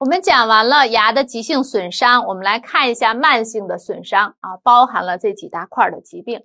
我们讲完了牙的急性损伤，我们来看一下慢性的损伤啊，包含了这几大块的疾病。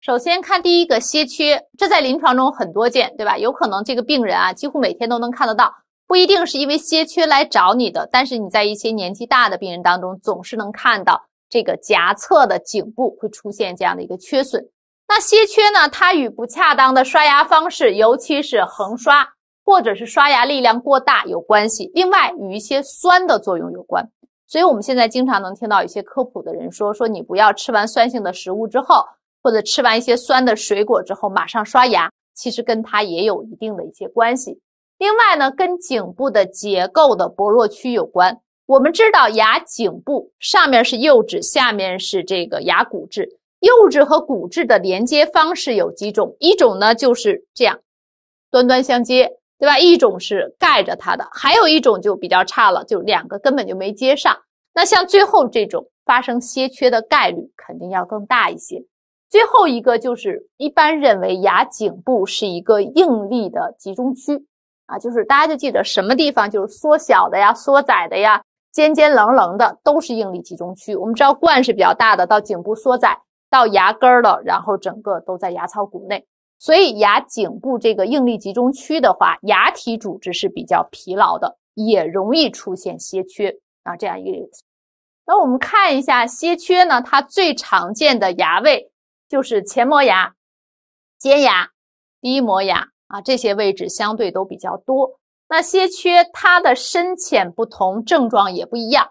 首先看第一个楔缺，这在临床中很多见，对吧？有可能这个病人啊，几乎每天都能看得到，不一定是因为楔缺来找你的，但是你在一些年纪大的病人当中，总是能看到这个颊侧的颈部会出现这样的一个缺损。那楔缺呢，它与不恰当的刷牙方式，尤其是横刷。或者是刷牙力量过大有关系，另外与一些酸的作用有关，所以我们现在经常能听到一些科普的人说，说你不要吃完酸性的食物之后，或者吃完一些酸的水果之后马上刷牙，其实跟它也有一定的一些关系。另外呢，跟颈部的结构的薄弱区有关。我们知道，牙颈部上面是釉质，下面是这个牙骨质，釉质和骨质的连接方式有几种，一种呢就是这样，端端相接。对吧？一种是盖着它的，还有一种就比较差了，就两个根本就没接上。那像最后这种发生楔缺的概率肯定要更大一些。最后一个就是一般认为牙颈部是一个应力的集中区啊，就是大家就记得什么地方就是缩小的呀、缩窄的呀、尖尖棱棱的都是应力集中区。我们知道冠是比较大的，到颈部缩窄，到牙根了，然后整个都在牙槽骨内。所以牙颈部这个应力集中区的话，牙体组织是比较疲劳的，也容易出现楔缺啊。这样一个，那我们看一下楔缺呢，它最常见的牙位就是前磨牙、尖牙、低磨牙啊，这些位置相对都比较多。那楔缺它的深浅不同，症状也不一样，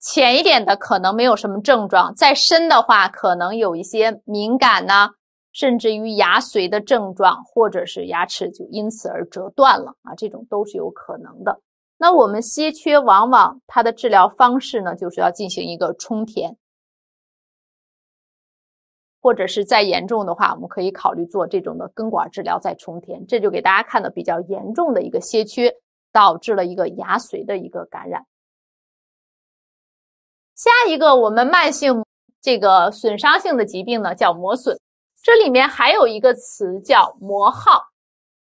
浅一点的可能没有什么症状，再深的话可能有一些敏感呢。甚至于牙髓的症状，或者是牙齿就因此而折断了啊，这种都是有可能的。那我们楔缺往往它的治疗方式呢，就是要进行一个充填，或者是再严重的话，我们可以考虑做这种的根管治疗再充填。这就给大家看的比较严重的一个楔缺，导致了一个牙髓的一个感染。下一个我们慢性这个损伤性的疾病呢，叫磨损。这里面还有一个词叫磨耗，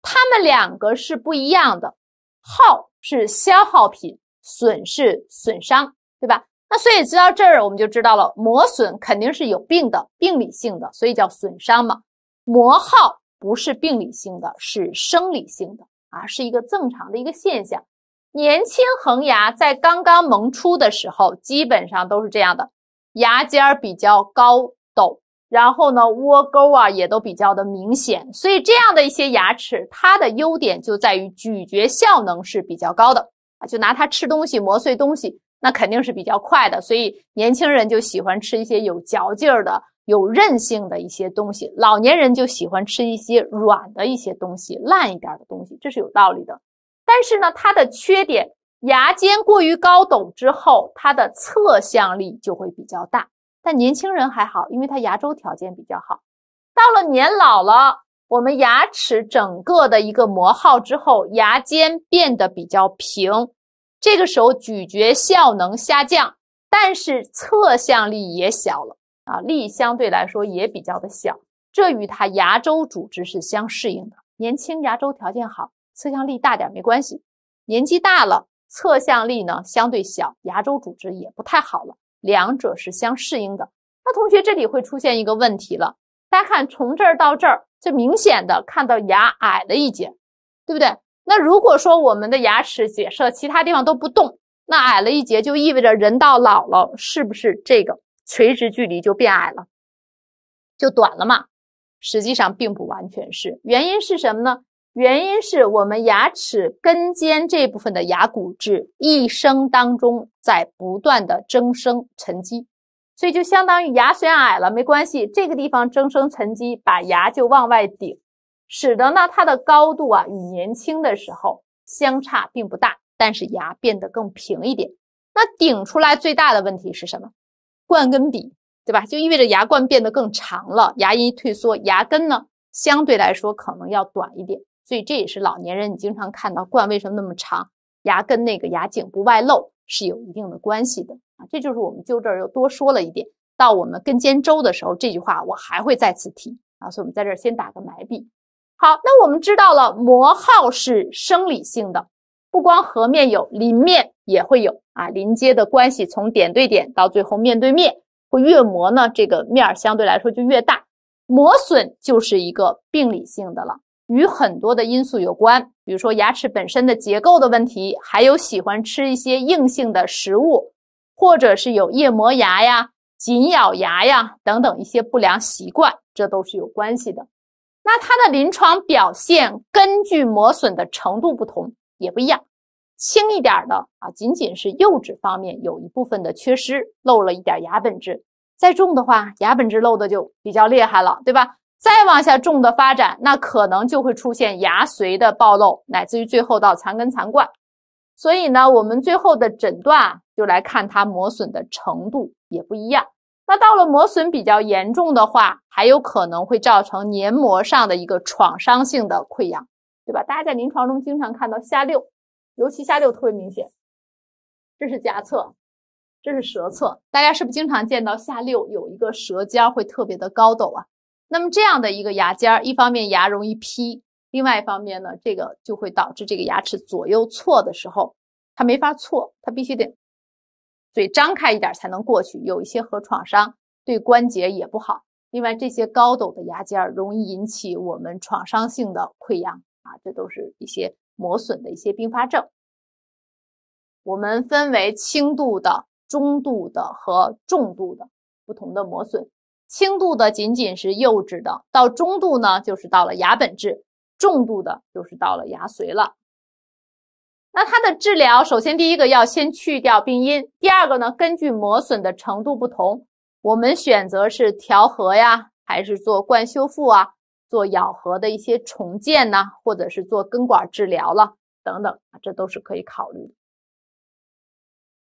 它们两个是不一样的。耗是消耗品，损是损伤，对吧？那所以知道这儿我们就知道了，磨损肯定是有病的，病理性的，所以叫损伤嘛。磨耗不是病理性的，是生理性的啊，是一个正常的一个现象。年轻恒牙在刚刚萌出的时候，基本上都是这样的，牙尖比较高陡。然后呢，窝沟啊也都比较的明显，所以这样的一些牙齿，它的优点就在于咀嚼效能是比较高的啊，就拿它吃东西磨碎东西，那肯定是比较快的。所以年轻人就喜欢吃一些有嚼劲儿的、有韧性的一些东西，老年人就喜欢吃一些软的一些东西、烂一点的东西，这是有道理的。但是呢，它的缺点，牙尖过于高陡之后，它的侧向力就会比较大。但年轻人还好，因为他牙周条件比较好。到了年老了，我们牙齿整个的一个磨耗之后，牙尖变得比较平，这个时候咀嚼效能下降，但是侧向力也小了啊，力相对来说也比较的小。这与他牙周组织是相适应的。年轻牙周条件好，侧向力大点没关系。年纪大了，侧向力呢相对小，牙周组织也不太好了。两者是相适应的。那同学这里会出现一个问题了，大家看从这儿到这儿，这明显的看到牙矮了一截，对不对？那如果说我们的牙齿假设其他地方都不动，那矮了一截就意味着人到老了，是不是这个垂直距离就变矮了，就短了嘛？实际上并不完全是，原因是什么呢？原因是我们牙齿根尖这部分的牙骨质一生当中在不断的增生沉积，所以就相当于牙髓矮了没关系，这个地方增生沉积把牙就往外顶，使得呢它的高度啊与年轻的时候相差并不大，但是牙变得更平一点。那顶出来最大的问题是什么？冠根比，对吧？就意味着牙冠变得更长了，牙龈退缩，牙根呢相对来说可能要短一点。所以这也是老年人你经常看到冠为什么那么长，牙根那个牙颈不外露是有一定的关系的啊。这就是我们就这儿又多说了一点。到我们根尖周的时候，这句话我还会再次提啊。所以我们在这儿先打个埋笔。好，那我们知道了磨耗是生理性的，不光颌面有，邻面也会有啊。邻接的关系从点对点到最后面对面，会越磨呢，这个面儿相对来说就越大。磨损就是一个病理性的了。与很多的因素有关，比如说牙齿本身的结构的问题，还有喜欢吃一些硬性的食物，或者是有夜磨牙呀、紧咬牙呀等等一些不良习惯，这都是有关系的。那它的临床表现根据磨损的程度不同也不一样，轻一点的啊，仅仅是釉质方面有一部分的缺失，漏了一点牙本质；再重的话，牙本质漏的就比较厉害了，对吧？再往下重的发展，那可能就会出现牙髓的暴露，乃至于最后到残根残冠。所以呢，我们最后的诊断就来看它磨损的程度也不一样。那到了磨损比较严重的话，还有可能会造成黏膜上的一个创伤性的溃疡，对吧？大家在临床中经常看到下六，尤其下六特别明显。这是颊侧，这是舌侧，大家是不是经常见到下六有一个舌尖会特别的高陡啊？那么这样的一个牙尖儿，一方面牙容易劈，另外一方面呢，这个就会导致这个牙齿左右错的时候，它没法错，它必须得嘴张开一点才能过去。有一些颌创伤对关节也不好，另外这些高陡的牙尖儿容易引起我们创伤性的溃疡啊，这都是一些磨损的一些并发症。我们分为轻度的、中度的和重度的不同的磨损。轻度的仅仅是釉质的，到中度呢，就是到了牙本质，重度的，就是到了牙髓了。那它的治疗，首先第一个要先去掉病因，第二个呢，根据磨损的程度不同，我们选择是调和呀，还是做冠修复啊，做咬合的一些重建呐，或者是做根管治疗了等等这都是可以考虑的。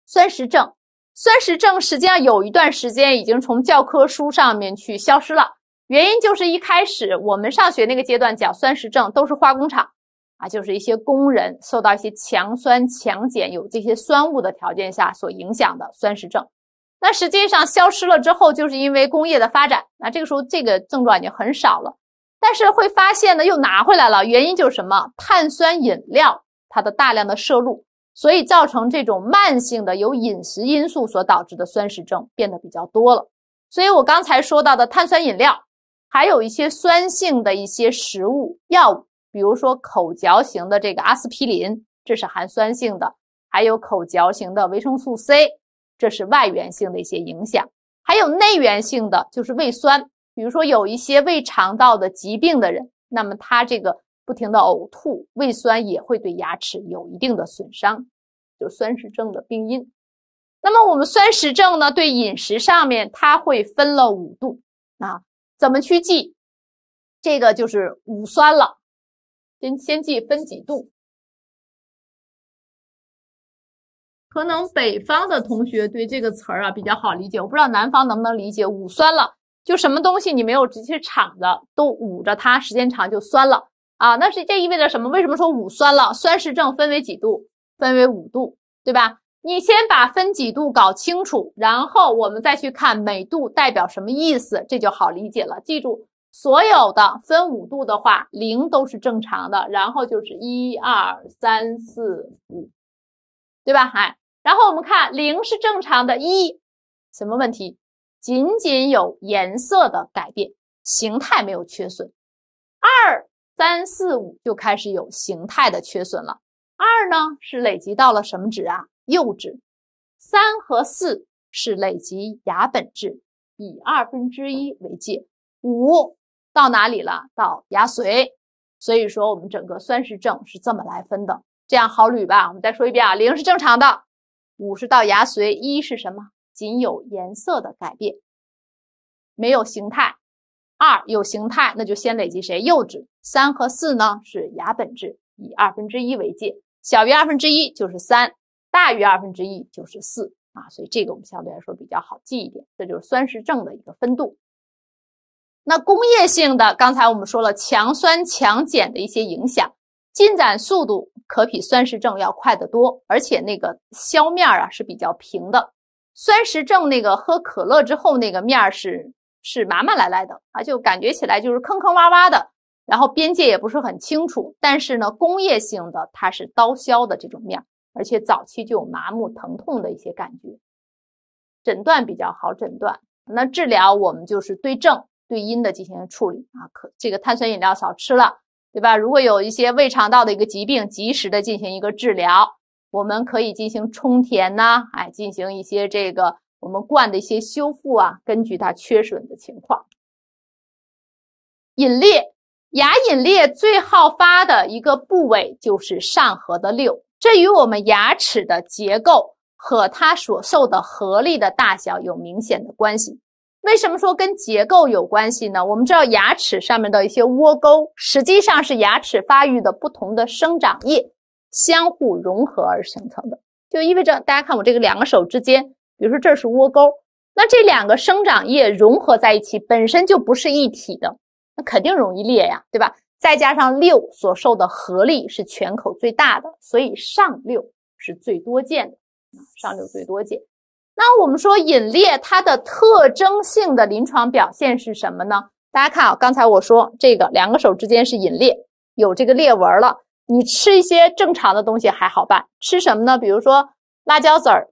酸蚀症。酸石症实际上有一段时间已经从教科书上面去消失了，原因就是一开始我们上学那个阶段讲酸石症都是化工厂啊，就是一些工人受到一些强酸强碱有这些酸物的条件下所影响的酸石症。那实际上消失了之后，就是因为工业的发展，那这个时候这个症状已经很少了。但是会发现呢，又拿回来了，原因就是什么？碳酸饮料它的大量的摄入。所以造成这种慢性的由饮食因素所导致的酸食症变得比较多了。所以我刚才说到的碳酸饮料，还有一些酸性的一些食物、药物，比如说口嚼型的这个阿司匹林，这是含酸性的；还有口嚼型的维生素 C，这是外源性的一些影响。还有内源性的，就是胃酸，比如说有一些胃肠道的疾病的人，那么他这个。不停的呕吐，胃酸也会对牙齿有一定的损伤，就酸蚀症的病因。那么我们酸蚀症呢？对饮食上面，它会分了五度啊，怎么去记？这个就是五酸了，先先记分几度。可能北方的同学对这个词儿啊比较好理解，我不知道南方能不能理解五酸了，就什么东西你没有直接敞着，都捂着它，时间长就酸了。啊，那是这意味着什么？为什么说五酸了？酸食症分为几度？分为五度，对吧？你先把分几度搞清楚，然后我们再去看每度代表什么意思，这就好理解了。记住，所有的分五度的话，零都是正常的，然后就是一二三四五，对吧？哎，然后我们看零是正常的，一什么问题？仅仅有颜色的改变，形态没有缺损。二。三四五就开始有形态的缺损了，二呢是累积到了什么值啊釉质，三和四是累积牙本质，以二分之一为界，五到哪里了？到牙髓。所以说我们整个酸蚀症是这么来分的，这样好捋吧？我们再说一遍啊，零是正常的，五是到牙髓，一是什么？仅有颜色的改变，没有形态。二有形态，那就先累积谁右质。三和四呢是牙本质，以二分之一为界，小于二分之一就是三，大于二分之一就是四啊。所以这个我们相对来说比较好记一点。这就是酸蚀症的一个分度。那工业性的，刚才我们说了强酸强碱的一些影响，进展速度可比酸蚀症要快得多，而且那个削面啊是比较平的。酸蚀症那个喝可乐之后那个面是。是麻麻赖赖的啊，就感觉起来就是坑坑洼洼的，然后边界也不是很清楚。但是呢，工业性的它是刀削的这种面，而且早期就有麻木疼痛的一些感觉。诊断比较好诊断，那治疗我们就是对症对因的进行处理啊。可这个碳酸饮料少吃了，对吧？如果有一些胃肠道的一个疾病，及时的进行一个治疗，我们可以进行充填呐，哎，进行一些这个。我们冠的一些修复啊，根据它缺损的情况。隐裂，牙隐裂最好发的一个部位就是上颌的六，这与我们牙齿的结构和它所受的合力的大小有明显的关系。为什么说跟结构有关系呢？我们知道牙齿上面的一些窝沟，实际上是牙齿发育的不同的生长叶相互融合而形成的，就意味着大家看我这个两个手之间。比如说这是窝沟，那这两个生长液融合在一起，本身就不是一体的，那肯定容易裂呀，对吧？再加上六所受的合力是全口最大的，所以上六是最多见的。上六最多见。那我们说隐裂，它的特征性的临床表现是什么呢？大家看啊，刚才我说这个两个手之间是隐裂，有这个裂纹了。你吃一些正常的东西还好办，吃什么呢？比如说辣椒籽儿。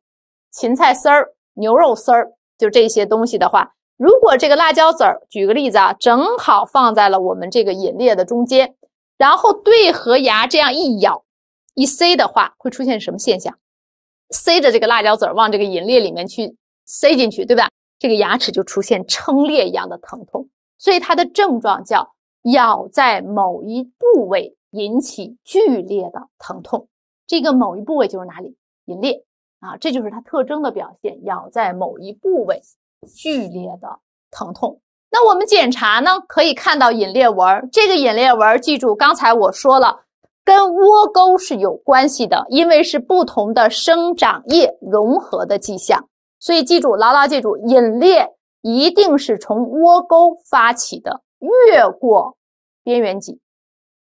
芹菜丝儿、牛肉丝儿，就这些东西的话，如果这个辣椒籽儿，举个例子啊，正好放在了我们这个引裂的中间，然后对合牙这样一咬一塞的话，会出现什么现象？塞着这个辣椒籽儿往这个引裂里面去塞进去，对吧？这个牙齿就出现撑裂一样的疼痛，所以它的症状叫咬在某一部位引起剧烈的疼痛。这个某一部位就是哪里？引裂。啊，这就是它特征的表现，咬在某一部位剧烈的疼痛。那我们检查呢，可以看到引裂纹儿。这个引裂纹儿，记住，刚才我说了，跟窝沟是有关系的，因为是不同的生长液融合的迹象。所以记住，牢牢记住，引裂一定是从窝沟发起的，越过边缘脊。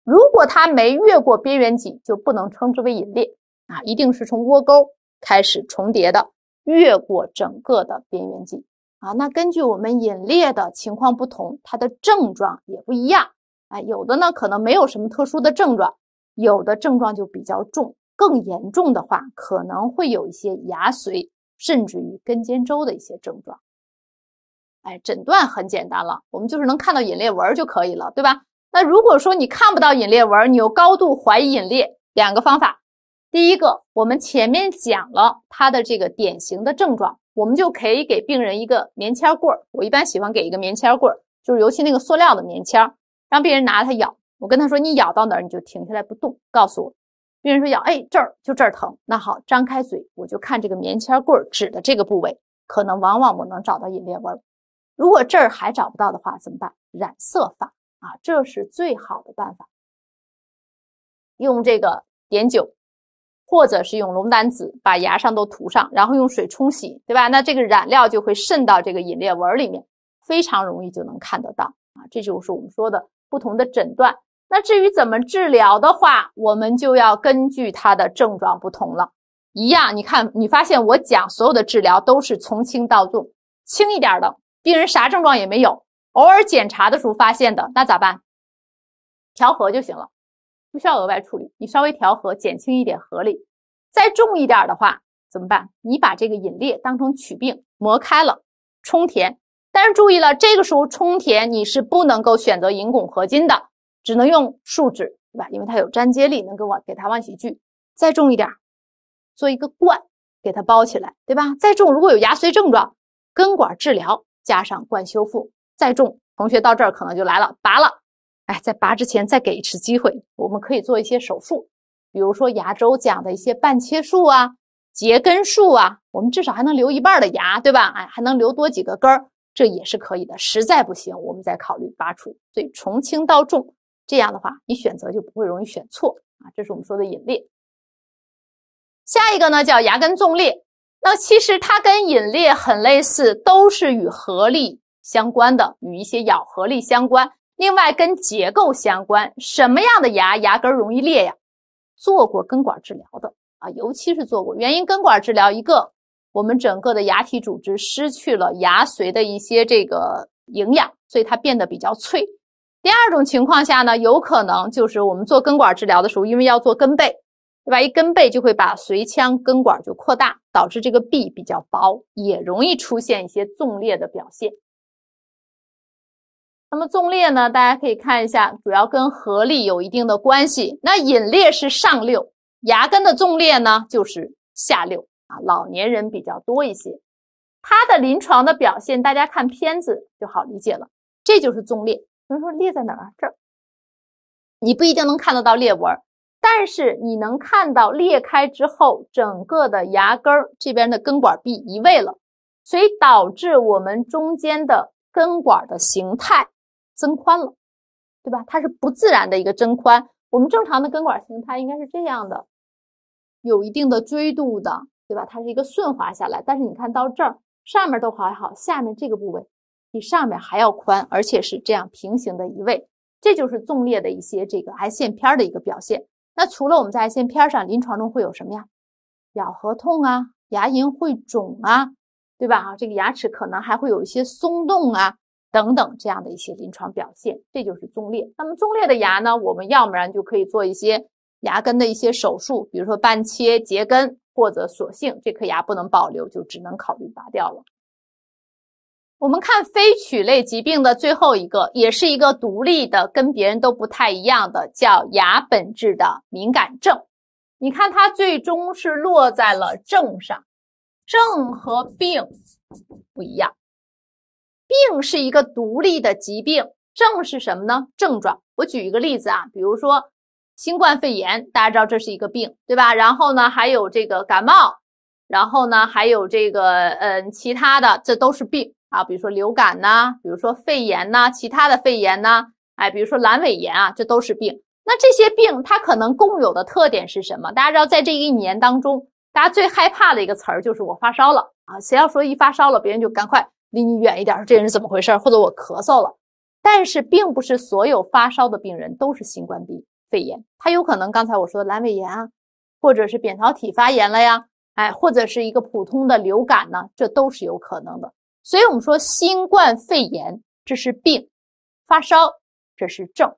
如果它没越过边缘脊，就不能称之为引裂啊，一定是从窝沟。开始重叠的，越过整个的边缘肌啊。那根据我们引裂的情况不同，它的症状也不一样啊。有的呢可能没有什么特殊的症状，有的症状就比较重，更严重的话可能会有一些牙髓甚至于根尖周的一些症状。哎，诊断很简单了，我们就是能看到引裂纹就可以了，对吧？那如果说你看不到引裂纹，你又高度怀疑引裂，两个方法。第一个，我们前面讲了它的这个典型的症状，我们就可以给病人一个棉签棍儿。我一般喜欢给一个棉签棍儿，就是尤其那个塑料的棉签，让病人拿着它咬。我跟他说：“你咬到哪儿你就停下来不动，告诉我。”病人说：“咬，哎，这儿就这儿疼。”那好，张开嘴，我就看这个棉签棍儿指的这个部位，可能往往我能找到隐裂纹。如果这儿还找不到的话，怎么办？染色法啊，这是最好的办法。用这个碘酒。或者是用龙胆紫把牙上都涂上，然后用水冲洗，对吧？那这个染料就会渗到这个隐裂纹里面，非常容易就能看得到啊！这就是我们说的不同的诊断。那至于怎么治疗的话，我们就要根据它的症状不同了。一样，你看，你发现我讲所有的治疗都是从轻到重，轻一点的病人啥症状也没有，偶尔检查的时候发现的，那咋办？调和就行了。不需要额外处理，你稍微调和，减轻一点合力，再重一点的话怎么办？你把这个隐裂当成龋病磨开了，充填。但是注意了，这个时候充填你是不能够选择银汞合金的，只能用树脂，对吧？因为它有粘接力，能给我给它往起聚。再重一点，做一个罐，给它包起来，对吧？再重，如果有牙髓症状，根管治疗加上冠修复，再重，同学到这儿可能就来了，拔了。哎，在拔之前再给一次机会，我们可以做一些手术，比如说牙周讲的一些半切术啊、截根术啊，我们至少还能留一半的牙，对吧？哎，还能留多几个根儿，这也是可以的。实在不行，我们再考虑拔除。所以从轻到重，这样的话你选择就不会容易选错啊。这是我们说的隐裂。下一个呢叫牙根纵裂，那其实它跟隐裂很类似，都是与合力相关的，与一些咬合力相关。另外，跟结构相关，什么样的牙牙根容易裂呀？做过根管治疗的啊，尤其是做过，原因根管治疗一个，我们整个的牙体组织失去了牙髓的一些这个营养，所以它变得比较脆。第二种情况下呢，有可能就是我们做根管治疗的时候，因为要做根备，对吧？一根备就会把髓腔根管就扩大，导致这个壁比较薄，也容易出现一些纵裂的表现。那么纵裂呢？大家可以看一下，主要跟合力有一定的关系。那隐裂是上六，牙根的纵裂呢就是下六啊。老年人比较多一些，它的临床的表现，大家看片子就好理解了。这就是纵裂。同学说裂在哪啊？这儿。你不一定能看得到裂纹，但是你能看到裂开之后，整个的牙根儿这边的根管壁移位了，所以导致我们中间的根管的形态。增宽了，对吧？它是不自然的一个增宽。我们正常的根管形态应该是这样的，有一定的锥度的，对吧？它是一个顺滑下来。但是你看到这儿，上面都还好，下面这个部位比上面还要宽，而且是这样平行的移位，这就是纵裂的一些这个癌线片的一个表现。那除了我们在癌线片上，临床中会有什么呀？咬合痛啊，牙龈会肿啊，对吧？啊，这个牙齿可能还会有一些松动啊。等等，这样的一些临床表现，这就是纵裂。那么纵裂的牙呢，我们要不然就可以做一些牙根的一些手术，比如说半切截根，或者索性这颗牙不能保留，就只能考虑拔掉了。我们看非龋类疾病的最后一个，也是一个独立的，跟别人都不太一样的，叫牙本质的敏感症。你看它最终是落在了症上，症和病不一样。病是一个独立的疾病，症是什么呢？症状。我举一个例子啊，比如说新冠肺炎，大家知道这是一个病，对吧？然后呢，还有这个感冒，然后呢，还有这个嗯其他的，这都是病啊。比如说流感呐，比如说肺炎呐，其他的肺炎呐，哎，比如说阑尾炎啊，这都是病。那这些病，它可能共有的特点是什么？大家知道，在这一年当中，大家最害怕的一个词儿就是我发烧了啊。谁要说一发烧了，别人就赶快。离你远一点儿，这人怎么回事？或者我咳嗽了，但是并不是所有发烧的病人都是新冠病肺炎，他有可能刚才我说的阑尾炎啊，或者是扁桃体发炎了呀，哎，或者是一个普通的流感呢，这都是有可能的。所以我们说新冠肺炎这是病，发烧这是症，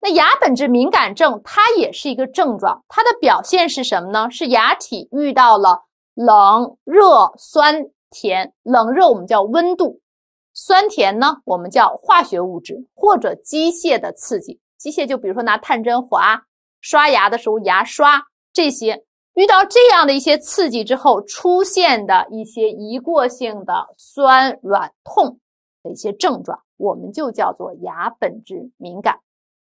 那牙本质敏感症它也是一个症状，它的表现是什么呢？是牙体遇到了冷、热、酸。甜、冷、热，我们叫温度；酸、甜呢，我们叫化学物质或者机械的刺激。机械就比如说拿探针划，刷牙的时候牙刷这些，遇到这样的一些刺激之后，出现的一些一过性的酸、软、痛的一些症状，我们就叫做牙本质敏感。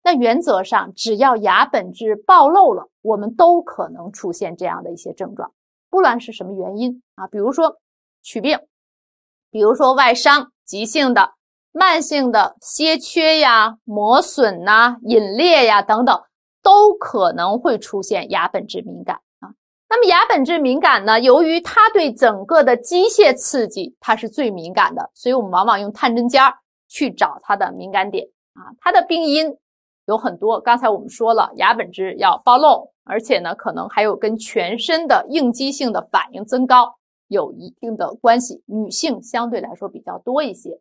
那原则上，只要牙本质暴露了，我们都可能出现这样的一些症状，不论是什么原因啊，比如说。龋病，比如说外伤、急性的、慢性的楔缺呀、磨损呐、隐裂呀等等，都可能会出现牙本质敏感啊。那么牙本质敏感呢，由于它对整个的机械刺激，它是最敏感的，所以我们往往用探针尖儿去找它的敏感点啊。它的病因有很多，刚才我们说了，牙本质要暴露，而且呢，可能还有跟全身的应激性的反应增高。有一定的关系，女性相对来说比较多一些。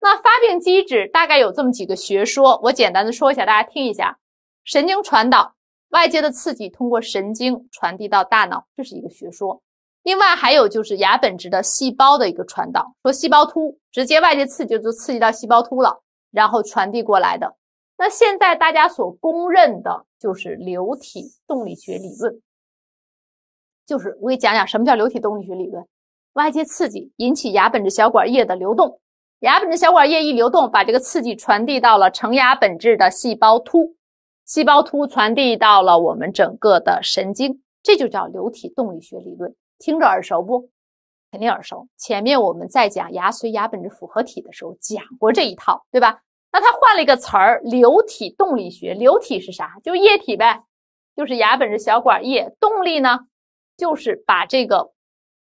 那发病机制大概有这么几个学说，我简单的说一下，大家听一下。神经传导，外界的刺激通过神经传递到大脑，这是一个学说。另外还有就是牙本质的细胞的一个传导，说细胞突直接外界刺激就刺激到细胞突了，然后传递过来的。那现在大家所公认的，就是流体动力学理论。就是我给讲讲什么叫流体动力学理论，外界刺激引起牙本质小管液的流动，牙本质小管液一流动，把这个刺激传递到了成牙本质的细胞突，细胞突传递到了我们整个的神经，这就叫流体动力学理论，听着耳熟不？肯定耳熟。前面我们在讲牙髓牙本质复合体的时候讲过这一套，对吧？那他换了一个词儿，流体动力学，流体是啥？就液体呗，就是牙本质小管液，动力呢？就是把这个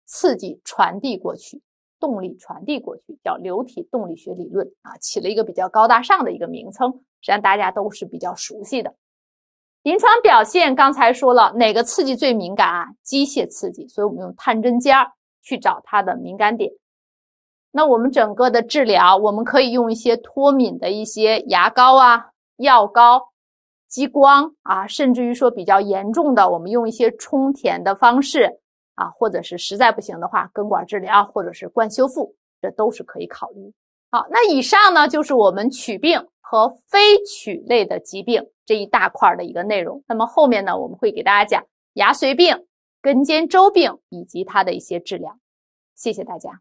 刺激传递过去，动力传递过去，叫流体动力学理论啊，起了一个比较高大上的一个名称，实际上大家都是比较熟悉的。临床表现刚才说了，哪个刺激最敏感啊？机械刺激，所以我们用探针尖儿去找它的敏感点。那我们整个的治疗，我们可以用一些脱敏的一些牙膏啊、药膏。激光啊，甚至于说比较严重的，我们用一些充填的方式啊，或者是实在不行的话，根管治疗或者是冠修复，这都是可以考虑。好，那以上呢就是我们龋病和非龋类的疾病这一大块的一个内容。那么后面呢，我们会给大家讲牙髓病、根尖周病以及它的一些治疗。谢谢大家。